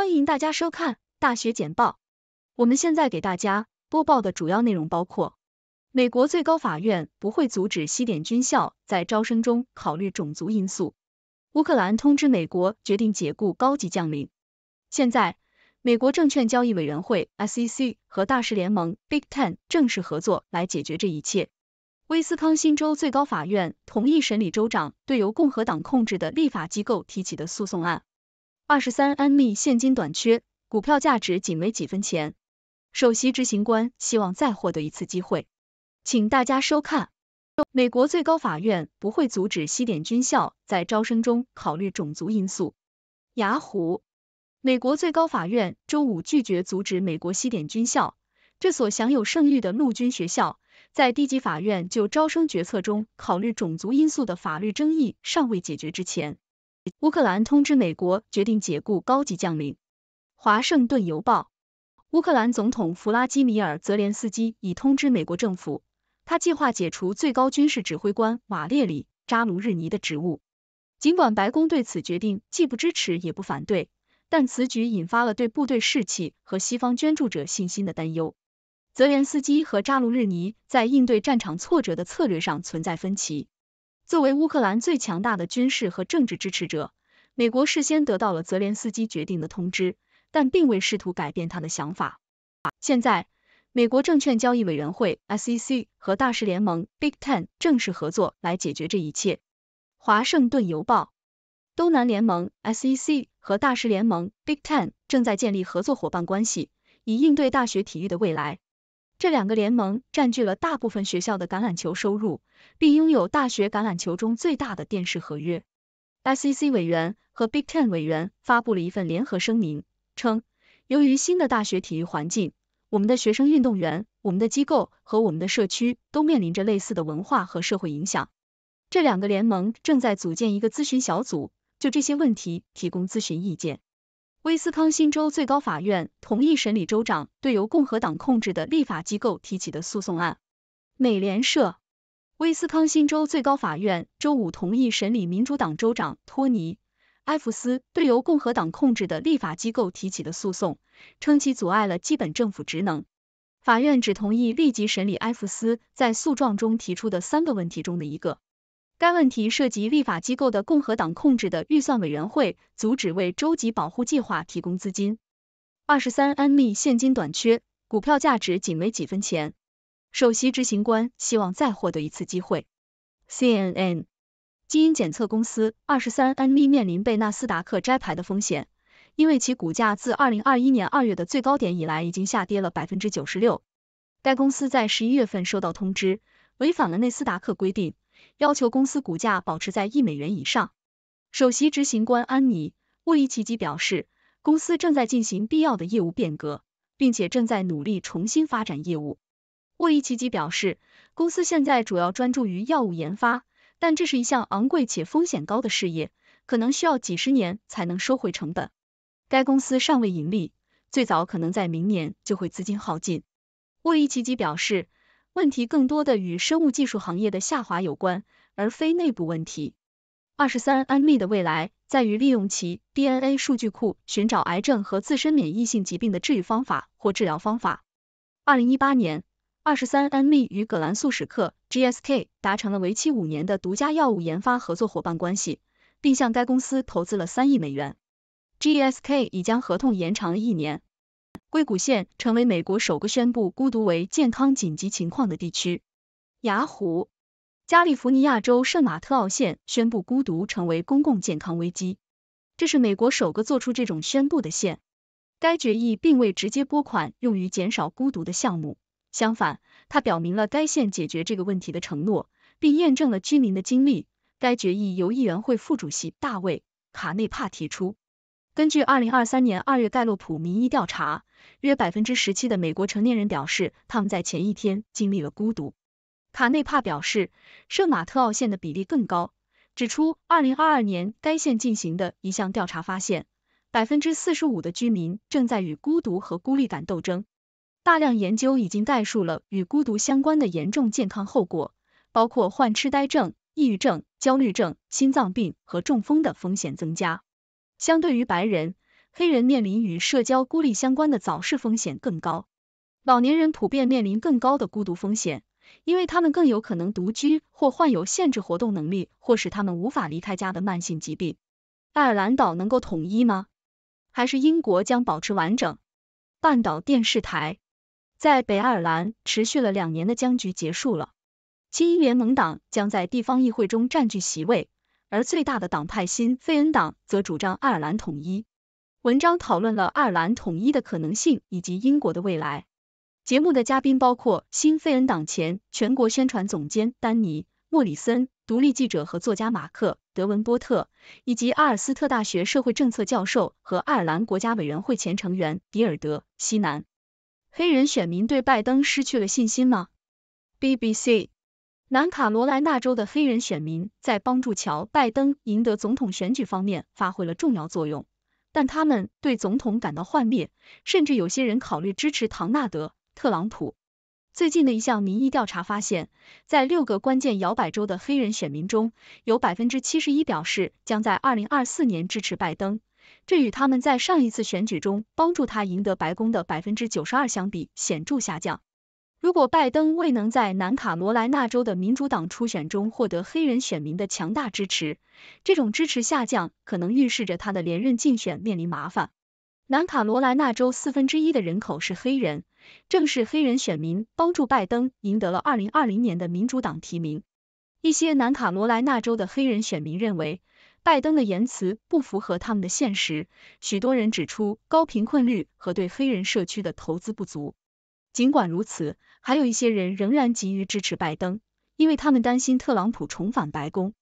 欢迎大家收看《大学简报》。我们现在给大家播报的主要内容包括：美国最高法院不会阻止西点军校在招生中考虑种族因素；乌克兰通知美国决定解雇高级将领；现在，美国证券交易委员会 （SEC） 和大十联盟 （Big Ten） 正式合作来解决这一切；威斯康星州最高法院同意审理州长对由共和党控制的立法机构提起的诉讼案。二十三安利现金短缺，股票价值仅为几分钱。首席执行官希望再获得一次机会，请大家收看。美国最高法院不会阻止西点军校在招生中考虑种族因素。雅虎，美国最高法院周五拒绝阻止美国西点军校，这所享有盛誉的陆军学校，在低级法院就招生决策中考虑种族因素的法律争议尚未解决之前。乌克兰通知美国，决定解雇高级将领。华盛顿邮报：乌克兰总统弗拉基米尔·泽连斯基已通知美国政府，他计划解除最高军事指挥官瓦列里·扎卢日尼的职务。尽管白宫对此决定既不支持也不反对，但此举引发了对部队士气和西方捐助者信心的担忧。泽连斯基和扎卢日尼在应对战场挫折的策略上存在分歧。作为乌克兰最强大的军事和政治支持者，美国事先得到了泽连斯基决定的通知，但并未试图改变他的想法。现在，美国证券交易委员会 （SEC） 和大师联盟 （Big Ten） 正式合作来解决这一切。华盛顿邮报：东南联盟 （SEC） 和大师联盟 （Big Ten） 正在建立合作伙伴关系，以应对大学体育的未来。这两个联盟占据了大部分学校的橄榄球收入，并拥有大学橄榄球中最大的电视合约。SEC 委员和 Big Ten 委员发布了一份联合声明，称，由于新的大学体育环境，我们的学生运动员、我们的机构和我们的社区都面临着类似的文化和社会影响。这两个联盟正在组建一个咨询小组，就这些问题提供咨询意见。威斯康星州最高法院同意审理州长对由共和党控制的立法机构提起的诉讼案。美联社，威斯康星州最高法院周五同意审理民主党州长托尼·埃弗斯对由共和党控制的立法机构提起的诉讼，称其阻碍了基本政府职能。法院只同意立即审理埃弗斯在诉状中提出的三个问题中的一个。该问题涉及立法机构的共和党控制的预算委员会阻止为州级保护计划提供资金。二十三安利现金短缺，股票价值仅为几分钱。首席执行官希望再获得一次机会。CNN。基因检测公司二十三安利面临被纳斯达克摘牌的风险，因为其股价自二零二一年二月的最高点以来已经下跌了百分之九十六。该公司在十一月份收到通知，违反了纳斯达克规定。要求公司股价保持在一美元以上。首席执行官安妮·沃伊奇基表示，公司正在进行必要的业务变革，并且正在努力重新发展业务。沃伊奇基表示，公司现在主要专注于药物研发，但这是一项昂贵且风险高的事业，可能需要几十年才能收回成本。该公司尚未盈利，最早可能在明年就会资金耗尽。沃伊奇基表示。问题更多的与生物技术行业的下滑有关，而非内部问题。二十三，安利的未来在于利用其 DNA 数据库寻找癌症和自身免疫性疾病的治愈方法或治疗方法。二零一八年，二十三，安利与葛兰素史克 （GSK） 达成了为期五年的独家药物研发合作伙伴关系，并向该公司投资了三亿美元。GSK 已将合同延长了一年。硅谷县成为美国首个宣布孤独为健康紧急情况的地区。雅虎，加利福尼亚州圣马特奥县宣布孤独成为公共健康危机，这是美国首个做出这种宣布的县。该决议并未直接拨款用于减少孤独的项目，相反，它表明了该县解决这个问题的承诺，并验证了居民的经历。该决议由议员会副主席大卫卡内帕提出。根据二零二三年二月盖洛普民意调查，约百分之十七的美国成年人表示他们在前一天经历了孤独。卡内帕表示，圣马特奥县的比例更高，指出二零二二年该县进行的一项调查发现，百分之四十五的居民正在与孤独和孤立感斗争。大量研究已经概述了与孤独相关的严重健康后果，包括患痴呆症、抑郁症、焦虑症、心脏病和中风的风险增加。相对于白人，黑人面临与社交孤立相关的早逝风险更高。老年人普遍面临更高的孤独风险，因为他们更有可能独居或患有限制活动能力或使他们无法离开家的慢性疾病。爱尔兰岛能够统一吗？还是英国将保持完整？半岛电视台，在北爱尔兰持续了两年的僵局结束了。亲英联盟党将在地方议会中占据席位。而最大的党派新费恩党则主张爱尔兰统一。文章讨论了爱尔兰统一的可能性以及英国的未来。节目的嘉宾包括新费恩党前全国宣传总监丹尼·莫里森、独立记者和作家马克·德文波特，以及阿尔斯特大学社会政策教授和爱尔兰国家委员会前成员迪尔德·西南。黑人选民对拜登失去了信心吗？BBC。南卡罗来纳州的黑人选民在帮助乔·拜登赢得总统选举方面发挥了重要作用，但他们对总统感到幻灭，甚至有些人考虑支持唐纳德·特朗普。最近的一项民意调查发现，在六个关键摇摆州的黑人选民中，有百分之七十一表示将在二零二四年支持拜登，这与他们在上一次选举中帮助他赢得白宫的百分之九十二相比，显著下降。如果拜登未能在南卡罗来纳州的民主党初选中获得黑人选民的强大支持，这种支持下降可能预示着他的连任竞选面临麻烦。南卡罗来纳州四分之一的人口是黑人，正是黑人选民帮助拜登赢得了二零二零年的民主党提名。一些南卡罗来纳州的黑人选民认为，拜登的言辞不符合他们的现实。许多人指出高贫困率和对黑人社区的投资不足。尽管如此，还有一些人仍然急于支持拜登，因为他们担心特朗普重返白宫，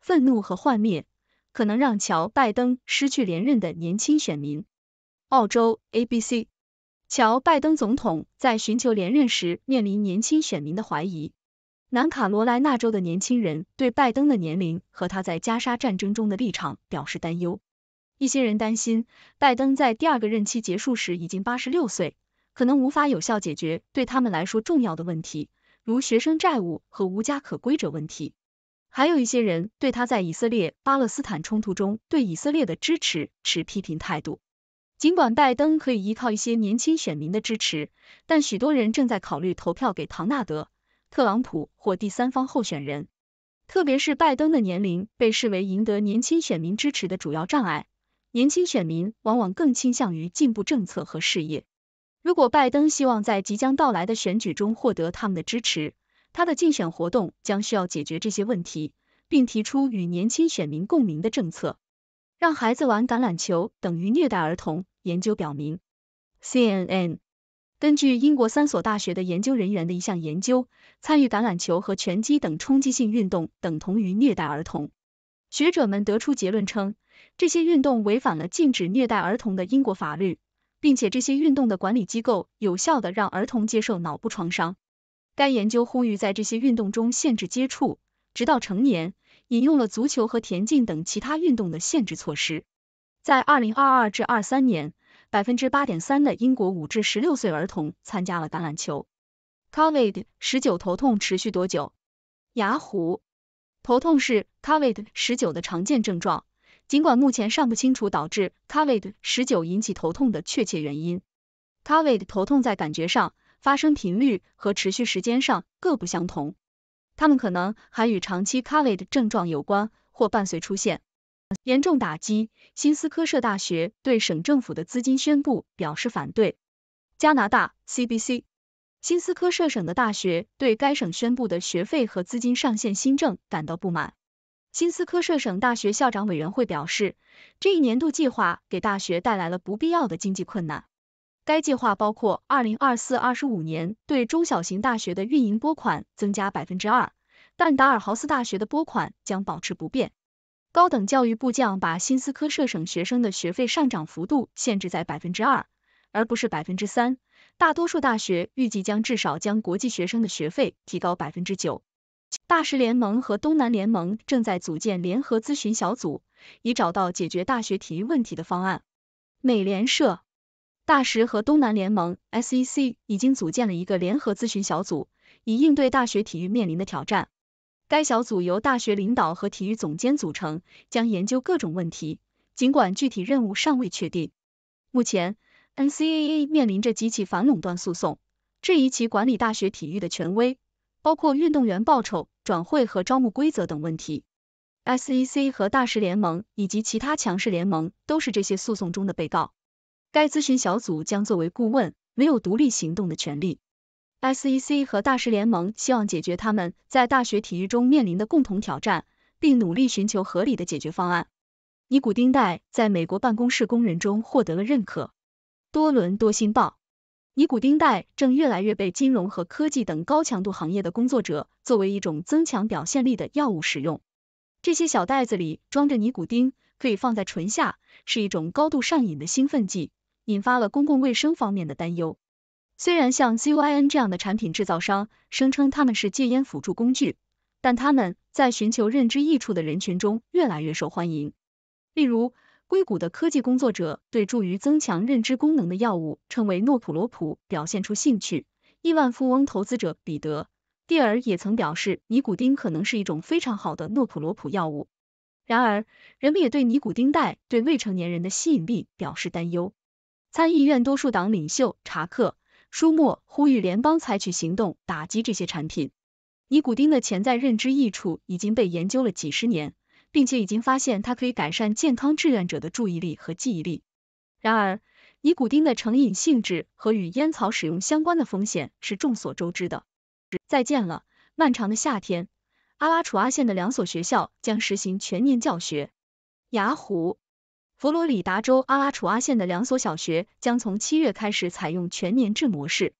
愤怒和幻灭可能让乔·拜登失去连任的年轻选民。澳洲 ABC，乔·拜登总统在寻求连任时面临年轻选民的怀疑。南卡罗来纳州的年轻人对拜登的年龄和他在加沙战争中的立场表示担忧。一些人担心，拜登在第二个任期结束时已经八十六岁。可能无法有效解决对他们来说重要的问题，如学生债务和无家可归者问题。还有一些人对他在以色列巴勒斯坦冲突中对以色列的支持持批评态度。尽管拜登可以依靠一些年轻选民的支持，但许多人正在考虑投票给唐纳德·特朗普或第三方候选人。特别是拜登的年龄被视为赢得年轻选民支持的主要障碍。年轻选民往往更倾向于进步政策和事业。如果拜登希望在即将到来的选举中获得他们的支持，他的竞选活动将需要解决这些问题，并提出与年轻选民共鸣的政策。让孩子玩橄榄球等于虐待儿童。研究表明，CNN 根据英国三所大学的研究人员的一项研究，参与橄榄球和拳击等冲击性运动等同于虐待儿童。学者们得出结论称，这些运动违反了禁止虐待儿童的英国法律。并且这些运动的管理机构有效地让儿童接受脑部创伤。该研究呼吁在这些运动中限制接触，直到成年。引用了足球和田径等其他运动的限制措施。在二零二二至二三年，百分之八点三的英国五至十六岁儿童参加了橄榄球。Covid 十九头痛持续多久？雅虎，头痛是 Covid 十九的常见症状。尽管目前尚不清楚导致 Covid 十九引起头痛的确切原因，Covid 头痛在感觉上、发生频率和持续时间上各不相同。它们可能还与长期 Covid 症状有关或伴随出现。严重打击，新斯科舍大学对省政府的资金宣布表示反对。加拿大 CBC，新斯科舍省的大学对该省宣布的学费和资金上限新政感到不满。新斯科舍省大学校长委员会表示，这一年度计划给大学带来了不必要的经济困难。该计划包括二零二四二十五年对中小型大学的运营拨款增加百分之二，但达尔豪斯大学的拨款将保持不变。高等教育部将把新斯科舍省学生的学费上涨幅度限制在百分之二，而不是百分之三。大多数大学预计将至少将国际学生的学费提高百分之九。大石联盟和东南联盟正在组建联合咨询小组，以找到解决大学体育问题的方案。美联社，大石和东南联盟 （SEC） 已经组建了一个联合咨询小组，以应对大学体育面临的挑战。该小组由大学领导和体育总监组成，将研究各种问题，尽管具体任务尚未确定。目前，NCAA 面临着几起反垄断诉讼，质疑其管理大学体育的权威。包括运动员报酬、转会和招募规则等问题。SEC 和大师联盟以及其他强势联盟都是这些诉讼中的被告。该咨询小组将作为顾问，没有独立行动的权利。SEC 和大师联盟希望解决他们在大学体育中面临的共同挑战，并努力寻求合理的解决方案。尼古丁代在美国办公室工人中获得了认可。多伦多星报。尼古丁袋正越来越被金融和科技等高强度行业的工作者作为一种增强表现力的药物使用。这些小袋子里装着尼古丁，可以放在唇下，是一种高度上瘾的兴奋剂，引发了公共卫生方面的担忧。虽然像 CUIN 这样的产品制造商声称他们是戒烟辅助工具，但他们在寻求认知益处的人群中越来越受欢迎。例如，硅谷的科技工作者对助于增强认知功能的药物称为诺普罗普表现出兴趣。亿万富翁投资者彼得·蒂尔也曾表示，尼古丁可能是一种非常好的诺普罗普药物。然而，人们也对尼古丁带对未成年人的吸引力表示担忧。参议院多数党领袖查克·舒默呼吁联邦采取行动打击这些产品。尼古丁的潜在认知益处已经被研究了几十年。并且已经发现它可以改善健康志愿者的注意力和记忆力。然而，尼古丁的成瘾性质和与烟草使用相关的风险是众所周知的。再见了，漫长的夏天！阿拉楚阿县的两所学校将实行全年教学。雅虎，佛罗里达州阿拉楚阿县的两所小学将从七月开始采用全年制模式。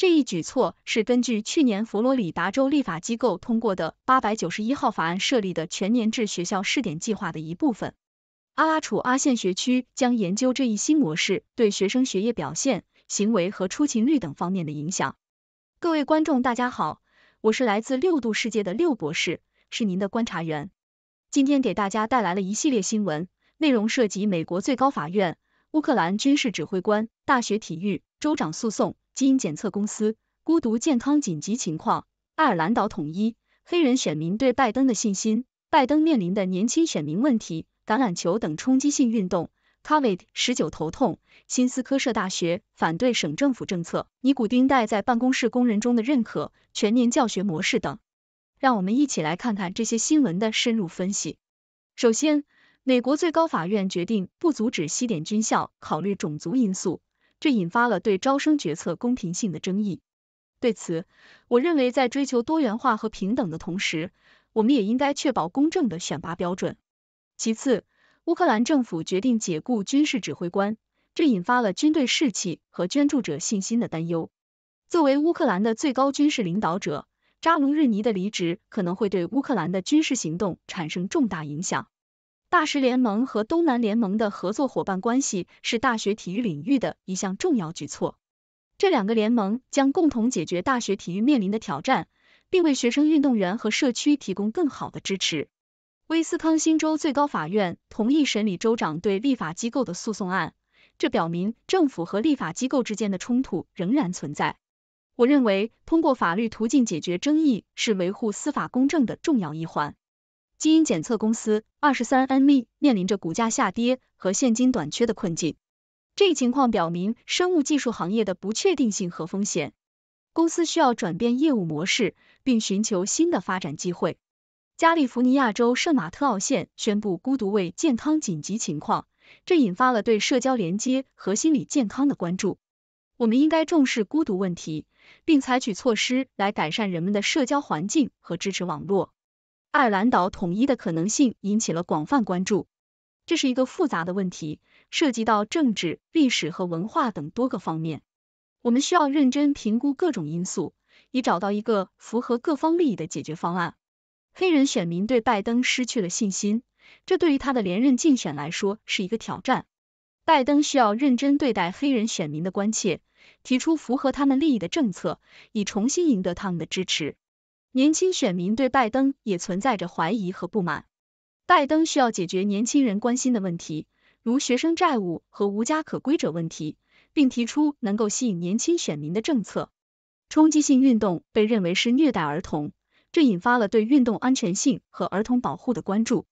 这一举措是根据去年佛罗里达州立法机构通过的八百九十一号法案设立的全年制学校试点计划的一部分。阿拉楚阿县学区将研究这一新模式对学生学业表现、行为和出勤率等方面的影响。各位观众，大家好，我是来自六度世界的六博士，是您的观察员。今天给大家带来了一系列新闻，内容涉及美国最高法院、乌克兰军事指挥官、大学体育、州长诉讼。基因检测公司、孤独健康紧急情况、爱尔兰岛统一、黑人选民对拜登的信心、拜登面临的年轻选民问题、橄榄球等冲击性运动、Covid 十九头痛、新斯科舍大学反对省政府政策、尼古丁袋在办公室工人中的认可、全年教学模式等。让我们一起来看看这些新闻的深入分析。首先，美国最高法院决定不阻止西点军校考虑种族因素。这引发了对招生决策公平性的争议。对此，我认为在追求多元化和平等的同时，我们也应该确保公正的选拔标准。其次，乌克兰政府决定解雇军事指挥官，这引发了军队士气和捐助者信心的担忧。作为乌克兰的最高军事领导者，扎卢日尼的离职可能会对乌克兰的军事行动产生重大影响。大师联盟和东南联盟的合作伙伴关系是大学体育领域的一项重要举措。这两个联盟将共同解决大学体育面临的挑战，并为学生运动员和社区提供更好的支持。威斯康星州最高法院同意审理州长对立法机构的诉讼案，这表明政府和立法机构之间的冲突仍然存在。我认为，通过法律途径解决争议是维护司法公正的重要一环。基因检测公司2 3三 n m e 面临着股价下跌和现金短缺的困境，这一情况表明生物技术行业的不确定性和风险。公司需要转变业务模式，并寻求新的发展机会。加利福尼亚州圣马特奥县宣布孤独为健康紧急情况，这引发了对社交连接和心理健康的关注。我们应该重视孤独问题，并采取措施来改善人们的社交环境和支持网络。爱尔兰岛统一的可能性引起了广泛关注。这是一个复杂的问题，涉及到政治、历史和文化等多个方面。我们需要认真评估各种因素，以找到一个符合各方利益的解决方案。黑人选民对拜登失去了信心，这对于他的连任竞选来说是一个挑战。拜登需要认真对待黑人选民的关切，提出符合他们利益的政策，以重新赢得他们的支持。年轻选民对拜登也存在着怀疑和不满，拜登需要解决年轻人关心的问题，如学生债务和无家可归者问题，并提出能够吸引年轻选民的政策。冲击性运动被认为是虐待儿童，这引发了对运动安全性和儿童保护的关注。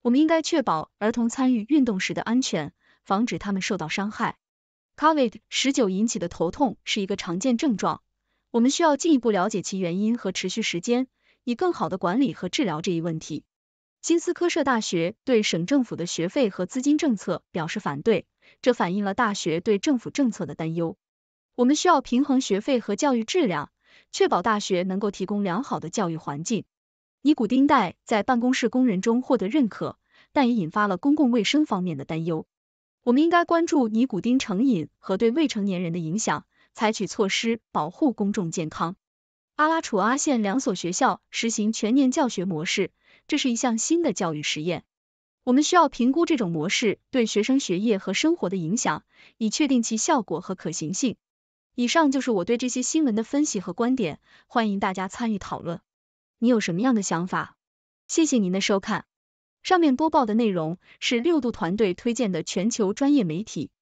我们应该确保儿童参与运动时的安全，防止他们受到伤害。Covid 十九引起的头痛是一个常见症状。我们需要进一步了解其原因和持续时间，以更好的管理和治疗这一问题。新斯科舍大学对省政府的学费和资金政策表示反对，这反映了大学对政府政策的担忧。我们需要平衡学费和教育质量，确保大学能够提供良好的教育环境。尼古丁代在办公室工人中获得认可，但也引发了公共卫生方面的担忧。我们应该关注尼古丁成瘾和对未成年人的影响。采取措施保护公众健康。阿拉楚阿县两所学校实行全年教学模式，这是一项新的教育实验。我们需要评估这种模式对学生学业和生活的影响，以确定其效果和可行性。以上就是我对这些新闻的分析和观点，欢迎大家参与讨论。你有什么样的想法？谢谢您的收看。上面播报的内容是六度团队推荐的全球专业媒体。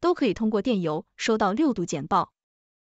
都可以通过电邮收到六度简报。